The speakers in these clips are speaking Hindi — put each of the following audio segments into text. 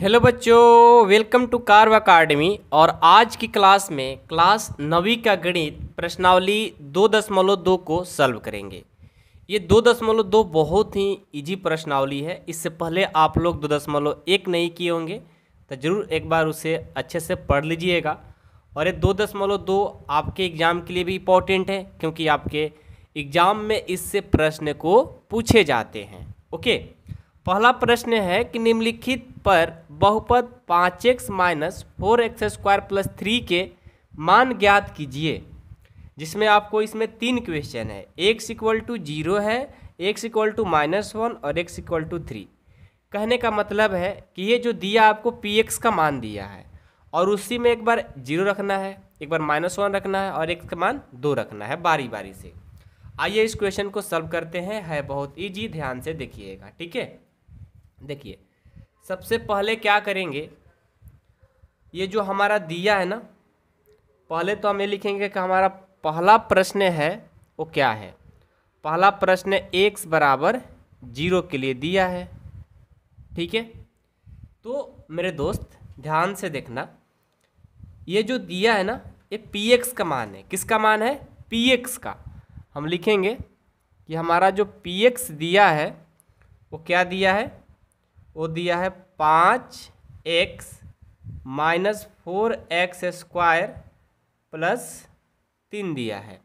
हेलो बच्चों वेलकम टू कार्व अकाडमी और आज की क्लास में क्लास नवी का गणित प्रश्नावली दो दशमलव दो को सॉल्व करेंगे ये दो दशमलव दो बहुत ही इजी प्रश्नावली है इससे पहले आप लोग दो दशमलव एक नहीं किए होंगे तो ज़रूर एक बार उसे अच्छे से पढ़ लीजिएगा और ये दो दशमलव दो आपके एग्ज़ाम के लिए भी इम्पोर्टेंट है क्योंकि आपके एग्ज़ाम में इससे प्रश्न को पूछे जाते हैं ओके पहला प्रश्न है कि निम्नलिखित पर बहुपद पाँच X minus four X square plus three के मान ज्ञात कीजिए जिसमें आपको इसमें तीन क्वेश्चन है एक्स इक्वल टू जीरो है X equal to minus one और एक्स इक्वल टू थ्री कहने का मतलब है कि ये जो दिया आपको पी एक्स का मान दिया है और उसी में एक बार जीरो रखना है एक बार माइनस वन रखना है और एक का मान दो रखना है बारी बारी से आइए इस क्वेश्चन को सॉल्व करते हैं है बहुत ईजी ध्यान से देखिएगा ठीक है देखिए सबसे पहले क्या करेंगे ये जो हमारा दिया है ना पहले तो हम ये लिखेंगे कि हमारा पहला प्रश्न है वो क्या है पहला प्रश्न एक्स बराबर जीरो के लिए दिया है ठीक है तो मेरे दोस्त ध्यान से देखना ये जो दिया है ना ये पी एक्स का मान है किसका मान है पी एक्स का हम लिखेंगे कि हमारा जो पी एक्स दिया है वो क्या दिया है वो दिया है पाँच X minus four X square plus तीन दिया है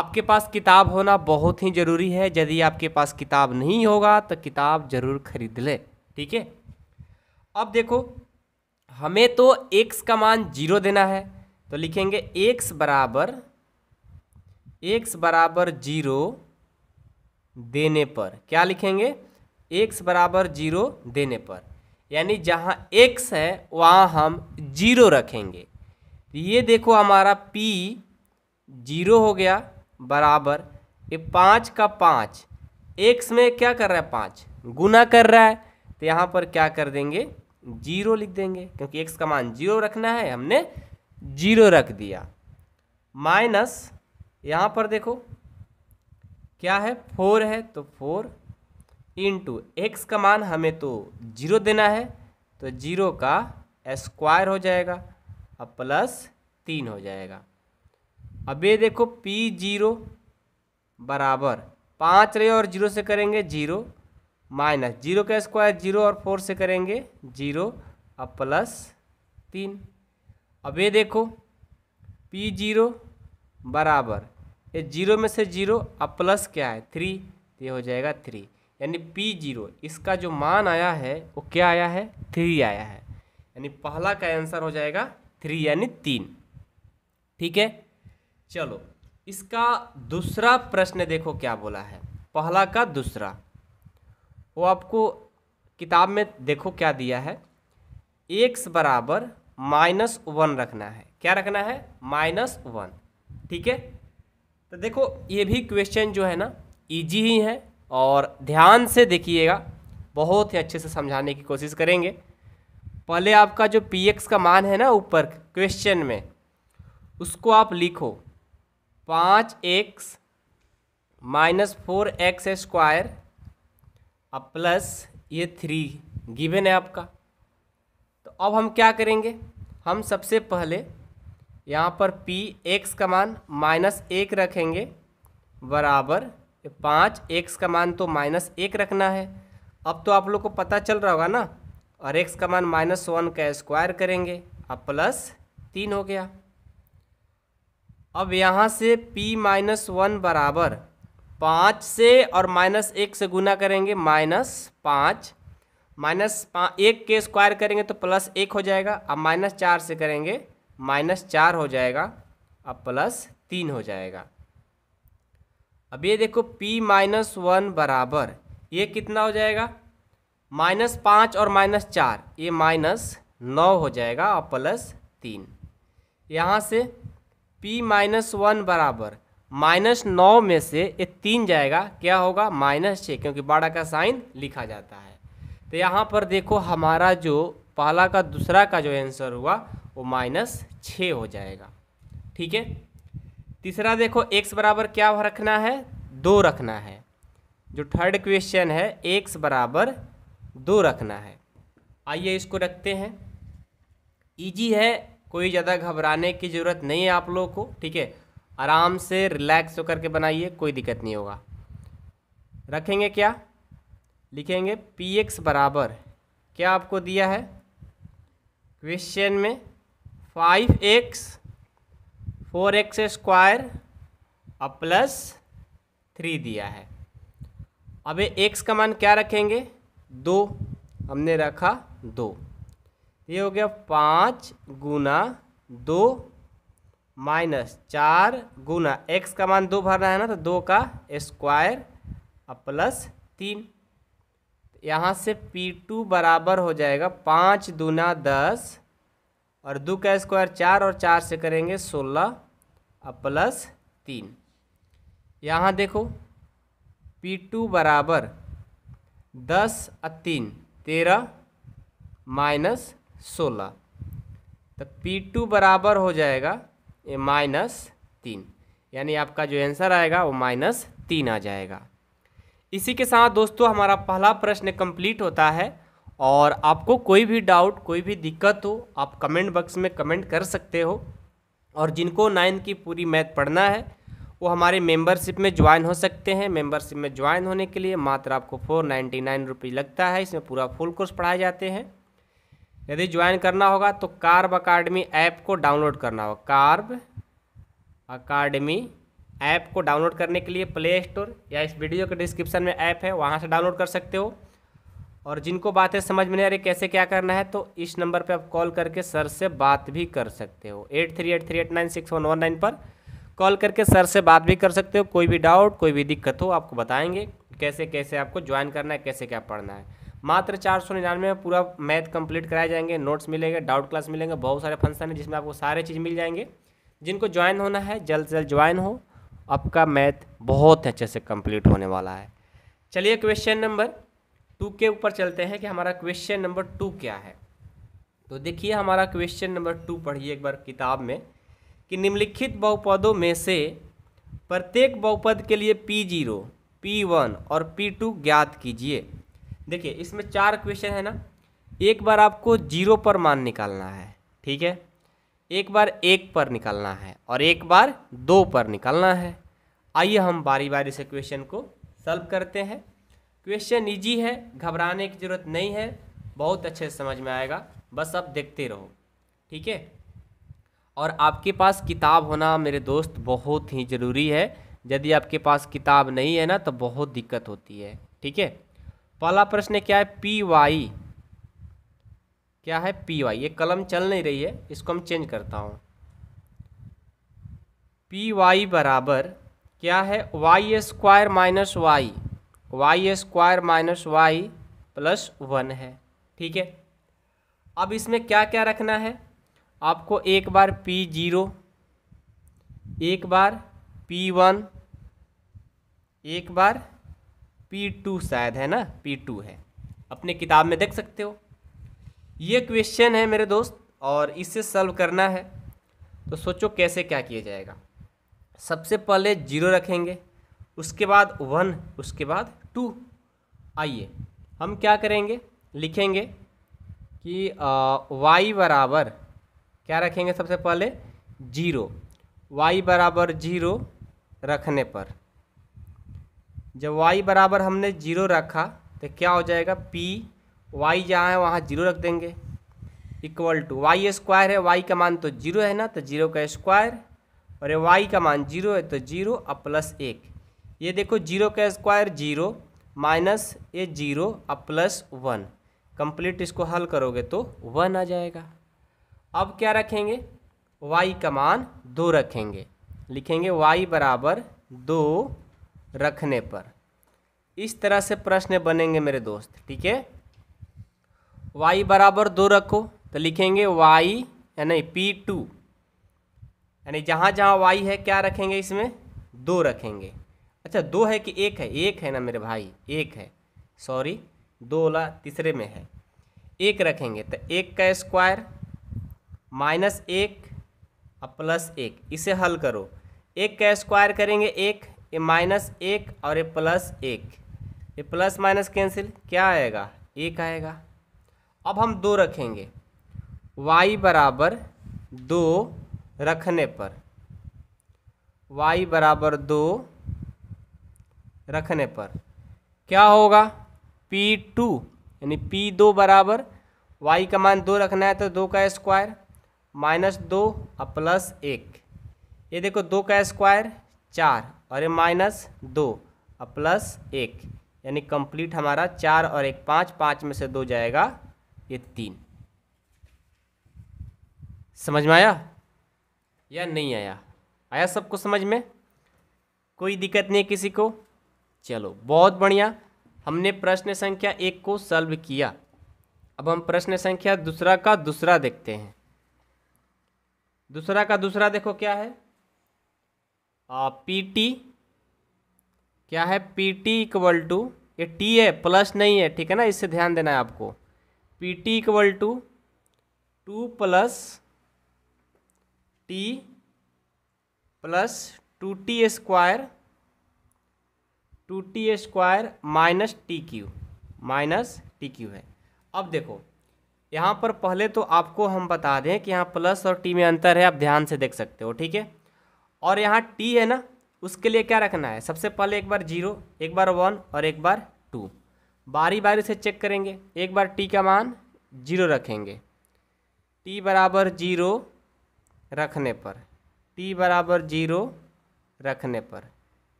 आपके पास किताब होना बहुत ही ज़रूरी है यदि आपके पास किताब नहीं होगा तो किताब ज़रूर खरीद ले ठीक है अब देखो हमें तो एक्स का मान जीरो देना है तो लिखेंगे एक्स बराबर एक्स बराबर जीरो देने पर क्या लिखेंगे एक्स बराबर जीरो देने पर यानी जहाँ एक्स है वहाँ हम जीरो रखेंगे ये देखो हमारा पी जीरो हो गया बराबर ये पाँच का पाँच एक्स में क्या कर रहा है पाँच गुना कर रहा है तो यहाँ पर क्या कर देंगे जीरो लिख देंगे क्योंकि एक्स का मान जीरो रखना है हमने जीरो रख दिया माइनस यहाँ पर देखो क्या है फोर है तो फोर इंटू एक्स का मान हमें तो जीरो देना है तो जीरो का स्क्वायर हो जाएगा अब प्लस तीन हो जाएगा अब ये देखो पी जीरो बराबर पाँच रहे और जीरो से करेंगे जीरो माइनस जीरो का स्क्वायर जीरो और फोर से करेंगे जीरो अब प्लस तीन अब ये देखो पी जीरो बराबर ये जीरो में से जीरो अब प्लस क्या है थ्री ये हो जाएगा थ्री यानी पी जीरो इसका जो मान आया है वो क्या आया है थ्री आया है यानी पहला का आंसर हो जाएगा थ्री यानी तीन ठीक है चलो इसका दूसरा प्रश्न देखो क्या बोला है पहला का दूसरा वो आपको किताब में देखो क्या दिया है एक्स बराबर माइनस वन रखना है क्या रखना है माइनस वन ठीक है तो देखो ये भी क्वेश्चन जो है ना इजी ही है और ध्यान से देखिएगा बहुत ही अच्छे से समझाने की कोशिश करेंगे पहले आपका जो पी एक्स का मान है ना ऊपर क्वेश्चन में उसको आप लिखो पाँच X minus four X square अब प्लस ये थ्री गिवन है आपका तो अब हम क्या करेंगे हम सबसे पहले यहाँ पर पी एक्स का मान माइनस एक रखेंगे बराबर पाँच एक्स का मान तो माइनस एक रखना है अब तो आप लोग को पता चल रहा होगा ना और एक्स का मान माइनस वन का स्क्वायर करेंगे अब प्लस तीन हो गया अब यहाँ से p माइनस वन बराबर पाँच से और माइनस एक से गुना करेंगे माइनस पाँच माइनस एक के स्क्वायर करेंगे तो प्लस एक हो जाएगा अब माइनस चार से करेंगे माइनस चार हो जाएगा अब प्लस तीन हो जाएगा अब ये देखो p माइनस वन बराबर ये कितना हो जाएगा माइनस पाँच और माइनस चार ये माइनस नौ हो जाएगा और प्लस तीन यहाँ से p माइनस वन बराबर माइनस नौ में से ये तीन जाएगा क्या होगा माइनस छः क्योंकि बाड़ा का साइन लिखा जाता है तो यहाँ पर देखो हमारा जो पहला का दूसरा का जो आंसर हुआ वो माइनस छः हो जाएगा ठीक है तीसरा देखो एक्स बराबर क्या रखना है दो रखना है जो थर्ड क्वेश्चन है एक्स बराबर दो रखना है आइए इसको रखते हैं इजी है कोई ज़्यादा घबराने की ज़रूरत नहीं है आप लोगों को ठीक है आराम से रिलैक्स होकर के बनाइए कोई दिक्कत नहीं होगा रखेंगे क्या लिखेंगे पी एक्स बराबर क्या आपको दिया है क्वेश्चन में five X four X square और प्लस थ्री दिया है अब एक्स का मान क्या रखेंगे दो हमने रखा दो ये हो गया पाँच गुना दो माइनस चार गुना एक्स का मान दो भरना है ना तो दो का स्क्वायर और प्लस तीन यहाँ से P2 बराबर हो जाएगा पाँच दूना दस और दो का स्क्वायर चार और चार से करेंगे सोलह और प्लस तीन यहाँ देखो पी टू बराबर दस और तीन तेरह माइनस सोलह तो पी टू बराबर हो जाएगा ये माइनस तीन यानी आपका जो आंसर आएगा वो माइनस तीन आ जाएगा इसी के साथ दोस्तों हमारा पहला प्रश्न कंप्लीट होता है और आपको कोई भी डाउट कोई भी दिक्कत हो आप कमेंट बॉक्स में कमेंट कर सकते हो और जिनको नाइन की पूरी मैथ पढ़ना है वो हमारे मेंबरशिप में ज्वाइन हो सकते हैं मेंबरशिप में ज्वाइन होने के लिए मात्र आपको फोर नाइन्टी नाइन रुपीज़ लगता है इसमें पूरा फुल कोर्स पढ़ाए जाते हैं यदि ज्वाइन करना होगा तो कार्ब अकाडमी ऐप को डाउनलोड करना होगा कार्ब अकाडमी ऐप को डाउनलोड करने के लिए प्ले स्टोर या इस वीडियो के डिस्क्रिप्शन में ऐप है वहाँ से डाउनलोड कर सकते हो और जिनको बातें समझ में नहीं आ रही कैसे क्या करना है तो इस नंबर पे आप कॉल करके सर से बात भी कर सकते हो eight three eight three eight nine six one one nine पर कॉल करके सर से बात भी कर सकते हो कोई भी डाउट कोई भी दिक्कत हो आपको बताएंगे कैसे कैसे आपको ज्वाइन करना है कैसे क्या पढ़ना है मात्र चार सौ निन्यानवे में पूरा मैथ कंप्लीट कराए जाएंगे नोट्स मिलेंगे डाउट क्लास मिलेंगे बहुत सारे फंक्शन हैं जिसमें आपको सारे चीज़ मिल जाएंगे जिनको ज्वाइन होना है जल्द से जल्द ज्वाइन हो आपका मैथ बहुत अच्छे से कम्प्लीट होने वाला है चलिए क्वेश्चन नंबर टू के ऊपर चलते हैं कि हमारा क्वेश्चन नंबर टू क्या है तो देखिए हमारा क्वेश्चन नंबर टू पढ़िए एक बार किताब में कि निम्नलिखित बहुपदों में से प्रत्येक बहुपद के लिए पी जीरो पी वन और पी टू ज्ञात कीजिए देखिए इसमें चार क्वेश्चन है ना एक बार आपको जीरो पर मान निकालना है ठीक है एक बार एक पर निकालना है और एक बार दो पर निकालना है आइए हम बारी बारी से क्वेश्चन को सॉल्व करते हैं क्वेश्चन ईजी है घबराने की ज़रूरत नहीं है बहुत अच्छे से समझ में आएगा बस अब देखते रहो ठीक है और आपके पास किताब होना मेरे दोस्त बहुत ही ज़रूरी है यदि आपके पास किताब नहीं है ना तो बहुत दिक्कत होती है ठीक है पहला प्रश्न क्या है पी वाई क्या है पी वाई ये कलम चल नहीं रही है इसको हम चेंज करता हूँ पी वाई बराबर क्या है Y square minus Y Y square minus Y plus one है ठीक है अब इसमें क्या क्या रखना है आपको एक बार पी जीरो एक बार पी वन एक बार पी टू शायद है ना पी टू है अपने किताब में देख सकते हो ये क्वेश्चन है मेरे दोस्त और इसे सॉल्व करना है तो सोचो कैसे क्या किया जाएगा सबसे पहले जीरो रखेंगे उसके बाद वन उसके बाद टू आइए हम क्या करेंगे लिखेंगे कि वाई बराबर क्या रखेंगे सबसे पहले जीरो वाई बराबर जीरो रखने पर जब वाई बराबर हमने जीरो रखा तो क्या हो जाएगा पी वाई जहाँ है वहाँ जीरो रख देंगे इक्वल टू वाई स्क्वायर है वाई का मान तो जीरो है ना तो जीरो का स्क्वायर और ये वाई का मान जीरो है तो जीरो और प्लस एक ये देखो जीरो का स्क्वायर जीरो माइनस ये जीरो अब प्लस वन कंप्लीट इसको हल करोगे तो वन आ जाएगा अब क्या रखेंगे वाई का मान दो रखेंगे लिखेंगे वाई बराबर दो रखने पर इस तरह से प्रश्न बनेंगे मेरे दोस्त ठीक है वाई बराबर दो रखो तो लिखेंगे वाई यानी पी टू यानी जहाँ जहाँ वाई है क्या रखेंगे इसमें दो रखेंगे अच्छा दो है कि एक है एक है ना मेरे भाई एक है सॉरी दो वाला तीसरे में है एक रखेंगे तो एक का स्क्वायर माइनस एक और प्लस एक इसे हल करो एक का स्क्वायर करेंगे एक ये माइनस एक और ये प्लस एक ये प्लस माइनस कैंसिल क्या आएगा एक आएगा अब हम दो रखेंगे y बराबर दो रखने पर y बराबर दो रखने पर क्या होगा पी टू यानी पी दो बराबर वाई का मान दो रखना है तो दो का स्क्वायर माइनस दो और प्लस एक ये देखो दो का स्क्वायर चार और ये माइनस दो और प्लस एक यानी कंप्लीट हमारा चार और एक पाँच पाँच में से दो जाएगा ये तीन समझ में आया या नहीं आया आया सबको समझ में कोई दिक्कत नहीं है किसी को चलो बहुत बढ़िया हमने प्रश्न संख्या एक को सल्व किया अब हम प्रश्न संख्या दूसरा का दूसरा देखते हैं दूसरा का दूसरा देखो क्या है पी टी क्या है पी टी इक्वल टू ये टी है प्लस नहीं है ठीक है ना इससे ध्यान देना है आपको P T equal to two plus T plus two T square two T square minus T cube minus T cube है अब देखो यहाँ पर पहले तो आपको हम बता दें कि यहाँ प्लस और टी में अंतर है आप ध्यान से देख सकते हो ठीक है और यहाँ टी है ना उसके लिए क्या रखना है सबसे पहले एक बार जीरो एक बार वन और एक बार टू बारी बारी से चेक करेंगे एक बार टी का मान जीरो रखेंगे टी बराबर जीरो रखने पर टी बराबर जीरो रखने पर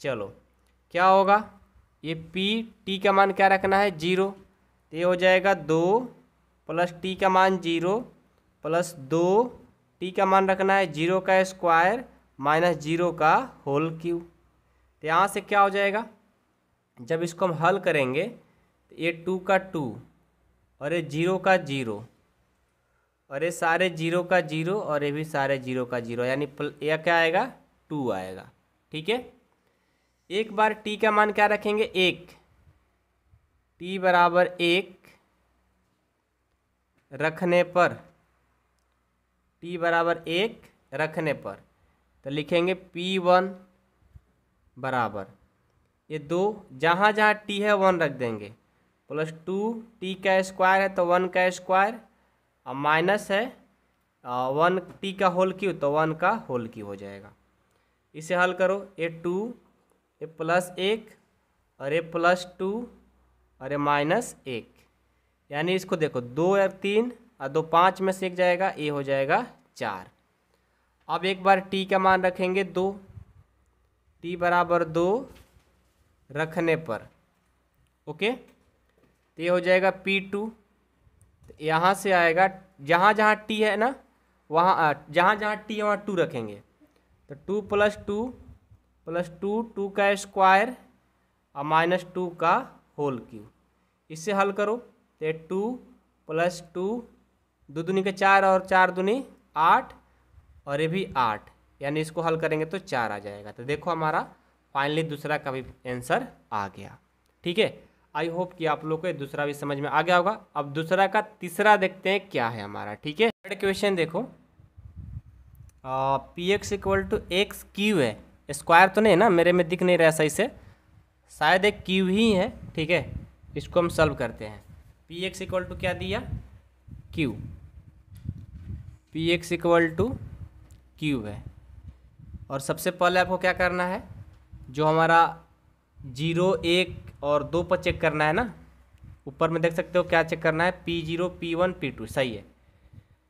चलो क्या होगा ये पी टी का मान क्या रखना है जीरो तो ये हो जाएगा दो प्लस टी का मान जीरो प्लस दो टी का मान रखना है जीरो का स्क्वायर माइनस जीरो का होल क्यू तो यहाँ से क्या हो जाएगा जब इसको हम हल करेंगे तो ये टू का टू और ये जीरो का जीरो और ये सारे जीरो का जीरो और ये भी सारे जीरो का जीरो यानी यह क्या आएगा टू आएगा ठीक है एक बार टी का मान क्या रखेंगे एक टी बराबर एक रखने पर टी बराबर एक रखने पर तो लिखेंगे पी वन बराबर ये दो जहाँ जहाँ टी है वन रख देंगे प्लस टू टी का स्क्वायर है तो वन का स्क्वायर और माइनस है वन टी का होल क्यू तो वन का होल क्यू हो जाएगा इसे हल करो ए टू ये प्लस एक और प्लस टू और माइनस एक यानी इसको देखो दो या तीन और दो पाँच में से एक जाएगा ए हो जाएगा चार अब एक बार टी का मान रखेंगे दो टी बराबर दो रखने पर ओके तो ये हो जाएगा पी टू तो यहाँ से आएगा जहाँ जहाँ टी है ना वहाँ जहाँ जहाँ टी है वहाँ टू रखेंगे तो two plus two plus two two का स्क्वायर और माइनस टू का होल क्यूब इससे हल करो तो टू प्लस टू दो दुनी के चार और चार दुनी आठ और ये भी आठ यानी इसको हल करेंगे तो चार आ जाएगा तो देखो हमारा फाइनली दूसरा का भी आंसर आ गया ठीक है आई होप कि आप लोग को दूसरा भी समझ में आ गया होगा अब दूसरा का तीसरा देखते हैं क्या है हमारा ठीक है थर्ड क्वेश्चन देखो P X equal to X cube है स्क्वायर तो नहीं है ना मेरे में दिख नहीं रहा सही से शायद एक क्यू ही है ठीक है इसको हम सॉल्व करते हैं पी एक्स इक्वल टू क्या दिया cube P X equal to cube है और सबसे पहले आपको क्या करना है जो हमारा जीरो एक और दो पर चेक करना है ना ऊपर में देख सकते हो क्या चेक करना है P zero P one P two सही है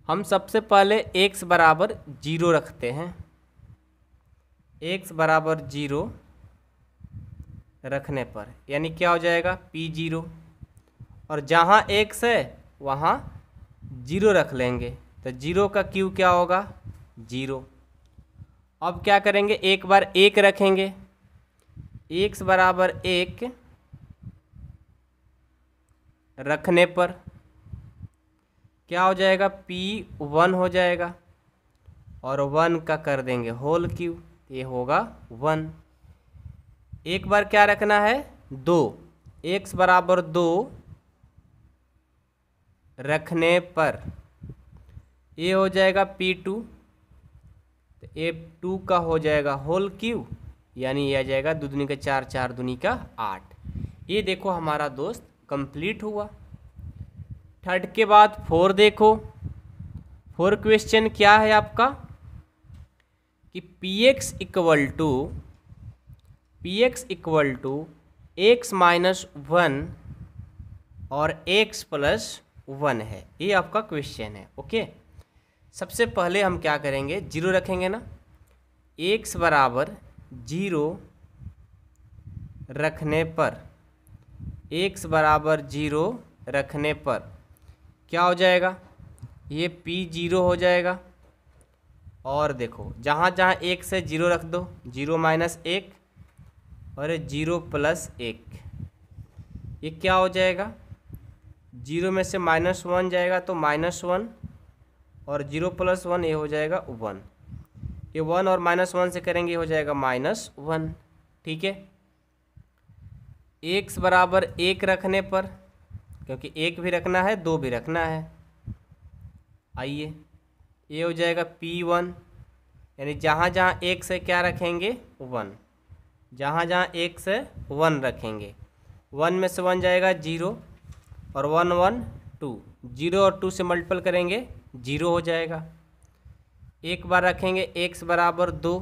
हम सबसे पहले एक्स बराबर जीरो रखते हैं एक्स बराबर जीरो रखने पर यानी क्या हो जाएगा पी जीरो और जहाँ एक्स है वहाँ जीरो रख लेंगे तो जीरो का क्यू क्या होगा जीरो अब क्या करेंगे एक बार एक रखेंगे एक्स बराबर एक रखने पर क्या हो जाएगा पी वन हो जाएगा और वन का कर देंगे होल क्यू ये होगा वन एक बार क्या रखना है दो एक्स बराबर दो रखने पर ये हो जाएगा पी टू तो ए टू का हो जाएगा होल क्यू यानी ये आ जाएगा दो दुनिया का चार चार दुनी का आठ ये देखो हमारा दोस्त कंप्लीट हुआ थर्ड के बाद फोर देखो फोर क्वेश्चन क्या है आपका कि P X equal to P X equal to X minus one और एक्स प्लस वन है ये आपका क्वेश्चन है ओके सबसे पहले हम क्या करेंगे जीरो रखेंगे ना एक्स बराबर जीरो रखने पर एक्स बराबर जीरो रखने पर क्या हो जाएगा ये पी जीरो हो जाएगा और देखो जहाँ जहाँ एक से जीरो रख दो जीरो माइनस एक और जीरो प्लस एक ये क्या हो जाएगा जीरो में से माइनस वन जाएगा तो माइनस वन और जीरो प्लस वन ये हो जाएगा वन ये वन और माइनस वन से करेंगे हो जाएगा माइनस वन ठीक है एक्स बराबर एक रखने पर क्योंकि एक भी रखना है दो भी रखना है आइए ये हो जाएगा पी वन यानी जहाँ जहाँ एक से क्या रखेंगे वन जहाँ जहाँ एक से वन रखेंगे वन में से वन जाएगा जीरो और वन वन टू जीरो और टू से मल्टीपल करेंगे जीरो हो जाएगा एक बार रखेंगे एक्स बराबर दो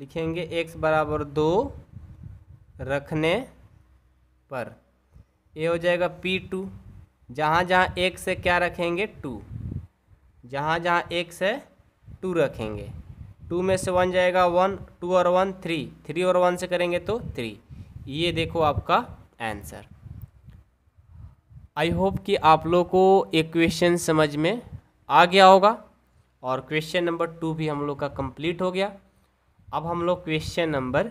लिखेंगे एक्स बराबर दो रखने पर ये हो जाएगा पी टू जहाँ जहाँ एक से क्या रखेंगे टू जहाँ जहाँ एक से टू रखेंगे टू में से वन जाएगा वन टू और वन थ्री थ्री और वन से करेंगे तो थ्री ये देखो आपका आंसर आई होप कि आप लोग को एक क्वेश्चन समझ में आ गया होगा और क्वेश्चन नंबर टू भी हम लोग का कंप्लीट हो गया अब हम लोग क्वेश्चन नंबर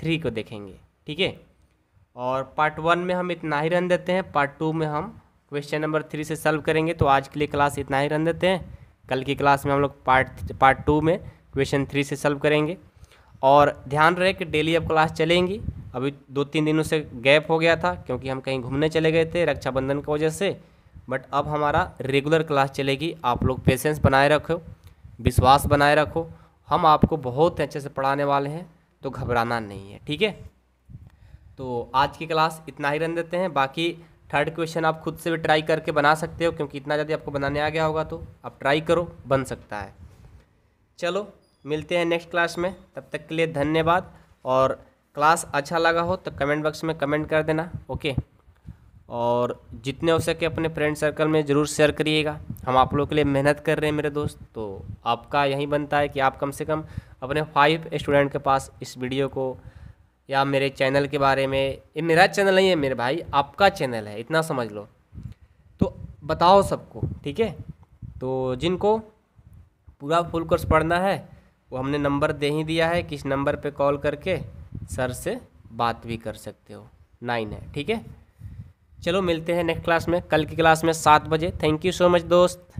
थ्री को देखेंगे ठीक है और पार्ट वन में हम इतना ही रन देते हैं पार्ट टू में हम क्वेश्चन नंबर थ्री से सॉल्व करेंगे तो आज के लिए क्लास इतना ही रन देते हैं कल की क्लास में हम लोग पार्ट पार्ट टू में क्वेश्चन थ्री से सल्व करेंगे और ध्यान रहे कि डेली अब क्लास चलेंगी अभी दो तीन दिनों से गैप हो गया था क्योंकि हम कहीं घूमने चले गए थे रक्षाबंधन की वजह से बट अब हमारा रेगुलर क्लास चलेगी आप लोग पेशेंस बनाए रखो विश्वास बनाए रखो हम आपको बहुत अच्छे से पढ़ाने वाले हैं तो घबराना नहीं है ठीक है तो आज की क्लास इतना ही रन देते हैं बाकी थर्ड क्वेश्चन आप खुद से भी ट्राई करके बना सकते हो क्योंकि इतना ज्यादा आपको बनाने आ गया होगा तो आप ट्राई करो बन सकता है चलो मिलते हैं नेक्स्ट क्लास में तब तक के लिए धन्यवाद और क्लास अच्छा लगा हो तो कमेंट बॉक्स में कमेंट कर देना ओके और जितने हो सके अपने फ्रेंड सर्कल में ज़रूर शेयर करिएगा हम आप लोगों के लिए मेहनत कर रहे हैं मेरे दोस्त तो आपका यही बनता है कि आप कम से कम अपने फाइव स्टूडेंट के पास इस वीडियो को या मेरे चैनल के बारे में ये मेरा चैनल नहीं है मेरे भाई आपका चैनल है इतना समझ लो तो बताओ सबको ठीक है तो जिनको पूरा फुल कोर्स पढ़ना है वो हमने नंबर दे ही दिया है किस नंबर पे कॉल करके सर से बात भी कर सकते हो नाइन है ठीक है चलो मिलते हैं नेक्स्ट क्लास में कल की क्लास में सात बजे थैंक यू सो मच दोस्त